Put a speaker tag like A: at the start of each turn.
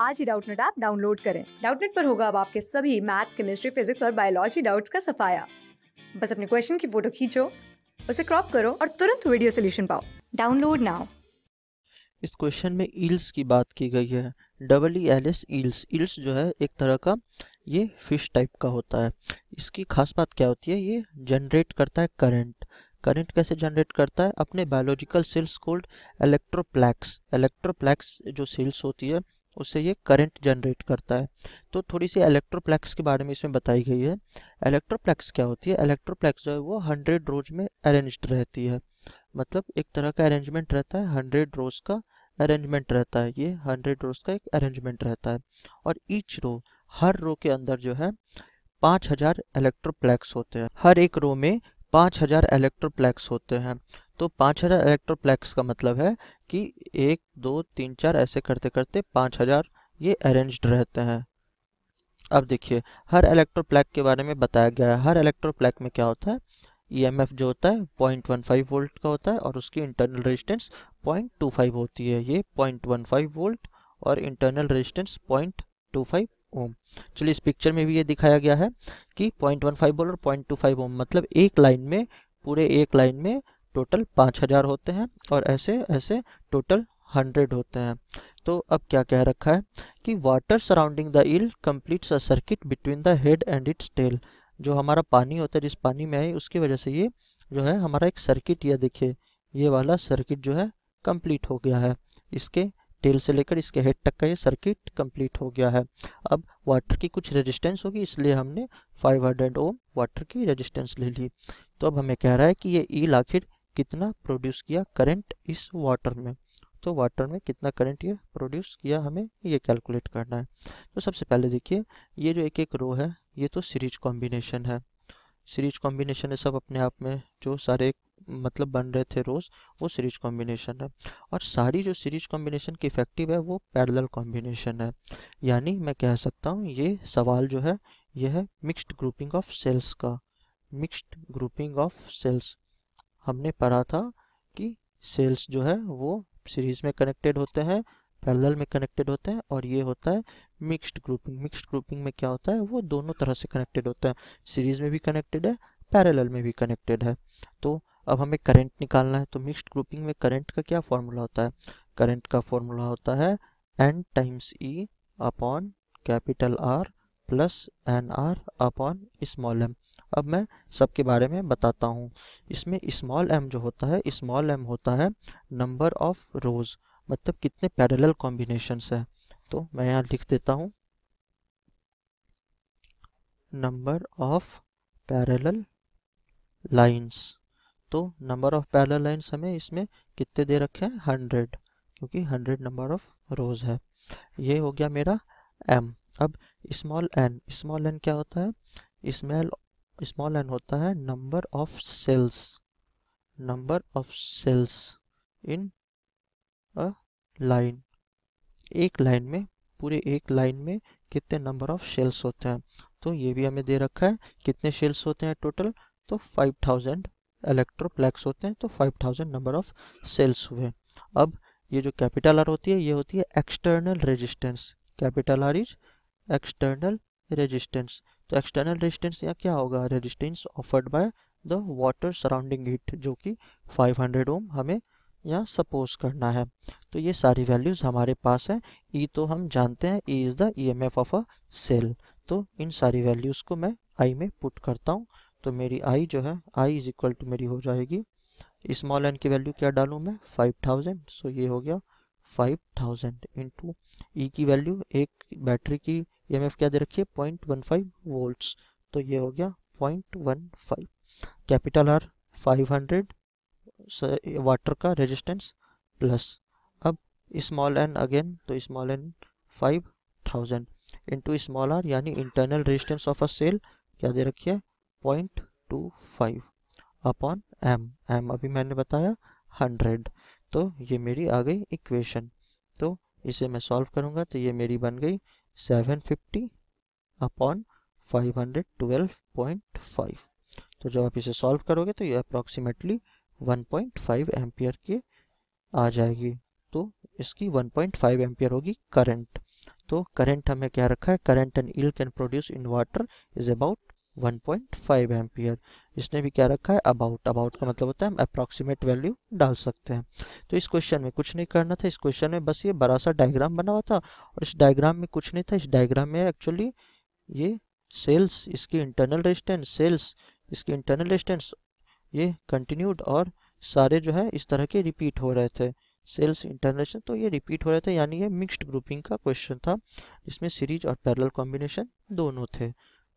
A: आज ही Doubtnut app download करें डाउटनेट पर होगा अब आपके सभी मैथ्स केमिस्ट्री फिजिक्स और बायोलॉजी डाउट्स का सफाया बस अपने क्वेश्चन की फोटो खींचो उसे क्रॉप करो और तुरंत वीडियो सोल्यूशन पाओ डाउनलोड नाउ इस क्वेश्चन में ईल्स की बात की गई है double E L S eels eels जो है एक तरह का ये फिश टाइप का होता है इसकी खास बात क्या होती है ये जनरेट करता है करंट करंट कैसे जनरेट करता है अपने biological cells called electroplax electroplax जो सेल्स होती है उससे ये करंट जनरेट करता है तो थोड़ी सी इलेक्ट्रोप्लेक्स के बारे में इसमें बताई गई है इलेक्ट्रोप्लेक्स क्या होती है इलेक्ट्रोप्लेक्स जो है वो हंड्रेड रोज में अरेंज्ड रहती है मतलब एक तरह का अरेंजमेंट रहता है हंड्रेड रोज का अरेंजमेंट रहता है ये हंड्रेड रोज का एक अरेंजमेंट रहता है और ईच रो हर रो के अंदर जो है पाँच हजार इलेक्ट्रोप्लेक्स होते हैं हर एक रो में पाँच हजार इलेक्ट्रोप्लेक्स होते हैं तो पाँच हज़ार इलेक्ट्रोप्लेक्स का मतलब है कि एक दो तीन चार ऐसे करते करते पाँच हज़ार ये अरेंज्ड रहते हैं अब देखिए हर इलेक्ट्रोप्लेक के बारे में बताया गया है हर इलेक्ट्रोप्लेक में क्या होता है ईएमएफ e जो होता है 0.15 वोल्ट का होता है और उसकी इंटरनल रेजिस्टेंस 0.25 होती है ये 0.15 वोल्ट और इंटरनल रेजिस्टेंस 0.25 ओम चलिए इस पिक्चर में भी ये दिखाया गया है कि 0.15 वोल्ट और 0.25 ओम मतलब एक लाइन में पूरे एक लाइन में टोटल पाँच हज़ार होते हैं और ऐसे ऐसे टोटल हंड्रेड होते हैं तो अब क्या कह रखा है कि water surrounding the eel completes a circuit between the head and its tail जो हमारा पानी होता है जिस पानी में आई उसकी वजह से ये जो है हमारा एक सर्किट यह देखिए ये वाला सर्किट जो है कम्प्लीट हो गया है इसके टेल से लेकर इसके हेड तक का ये सर्किट कंप्लीट हो गया है अब वाटर की कुछ रेजिस्टेंस होगी इसलिए हमने 500 ओम वाटर की रेजिस्टेंस ले ली तो अब हमें कह रहा है कि ये ईल आखिर कितना प्रोड्यूस किया करंट इस वाटर में तो वाटर में कितना करंट ये प्रोड्यूस किया हमें ये कैलकुलेट करना है तो सबसे पहले देखिए ये जो एक एक रो है ये तो सीरीज कॉम्बिनेशन है सीरीज कॉम्बिनेशन है सब अपने आप में जो सारे मतलब बन रहे थे रोज वो सीरीज कॉम्बिनेशन है और सारी जो सीरीज कॉम्बिनेशन की इफेक्टिव है वो पैरेलल कॉम्बिनेशन है यानी मैं कह सकता हूँ ये सवाल जो है यह है मिक्स्ड ग्रुपिंग ऑफ सेल्स का मिक्स्ड ग्रुपिंग ऑफ सेल्स हमने पढ़ा था कि सेल्स जो है वो सीरीज में कनेक्टेड होते हैं पैरेलल में कनेक्टेड होते हैं और ये होता है मिक्स्ड ग्रुपिंग मिक्स्ड ग्रुपिंग में क्या होता है वो दोनों तरह से कनेक्टेड होता है सीरीज में भी कनेक्टेड है पैरेलल में भी कनेक्टेड है तो अब हमें करंट निकालना है तो मिक्स्ड ग्रुपिंग में करंट का क्या फॉर्मूला होता है करंट का फॉर्मूला होता है N times E upon capital R plus N R upon small M अब मैं सबके बारे में बताता हूँ इसमें स्मॉल एम जो होता है स्मॉल एम होता है नंबर ऑफ रोज मतलब कितने पैरेलल कॉम्बिनेशंस है तो मैं यहाँ लिख देता हूँ नंबर ऑफ पैरेलल लाइंस तो नंबर ऑफ पैरेलल लाइंस हमें इसमें कितने दे रखे हैं हंड्रेड क्योंकि हंड्रेड नंबर ऑफ रोज है ये हो गया मेरा एम अब स्मॉल एन स्मॉल एन क्या होता है स्मॉल स्मॉल एन होता है number of cells number of cells in a line एक लाइन में पूरे एक लाइन में कितने नंबर ऑफ सेल्स होते हैं तो ये भी हमें दे रखा है कितने सेल्स होते हैं टोटल तो फाइव थाउजेंड इलेक्ट्रोप्लेक्स होते हैं तो five thousand number of cells हुए अब ये जो कैपिटल आर होती है ये होती है external resistance capital R is external resistance तो एक्सटर्नल रेजिस्टेंस या क्या होगा resistance offered by the water surrounding it जो कि 500 ओम हमें यहाँ सपोज करना है तो ये सारी वैल्यूज़ हमारे पास है ई e तो हम जानते हैं E is the E M F of a cell तो इन सारी वैल्यूज़ को मैं आई में पुट करता हूँ तो मेरी आई जो है आई इज इक्वल टू मेरी हो जाएगी स्मॉल एन की वैल्यू क्या डालू मैं 5000 सो ये हो गया फाइव थाउजेंड इंटू ई की वैल्यू एक बैटरी की ई e क्या दे रखी है पॉइंट वन फाइव वोल्ट्स तो ये हो गया point one five capital R five hundred water का रेजिस्टेंस प्लस अब स्मॉल एन अगेन तो small N five thousand into small R यानी internal resistance of a cell क्या दे रखी है point two five upon M M अभी मैंने बताया हंड्रेड तो ये मेरी आ गई इक्वेशन तो इसे मैं सॉल्व करूंगा तो ये मेरी बन गई 750 फिफ्टी अपॉन फाइव तो जब आप इसे सॉल्व करोगे तो ये अप्रॉक्सीमेटली 1.5 पॉइंट एम्पियर के आ जाएगी तो इसकी 1.5 पॉइंट एम्पियर होगी करंट तो करंट हमें क्या रखा है current and eel can produce in water is about 1.5 ampere इसने भी क्या रखा है अबाउट अबाउट का मतलब होता है हम अप्रॉक्सीमेट वैल्यू डाल सकते हैं तो इस क्वेश्चन में कुछ नहीं करना था इस क्वेश्चन में बस ये बड़ा सा डायग्राम बना हुआ था और इस डायग्राम में कुछ नहीं था इस डायग्राम में एक्चुअली ये सेल्स इसकी इंटरनल रेजिस्टेंस सेल्स इसकी इंटरनल रेजिस्टेंस ये कंटिन्यूड और सारे जो है इस तरह के रिपीट हो रहे थे सेल्स इंटरनेशनल तो ये रिपीट हो रहे थे यानी ये मिक्स्ड ग्रुपिंग का क्वेश्चन था इसमें सीरीज और पैरेलल कॉम्बिनेशन दोनों थे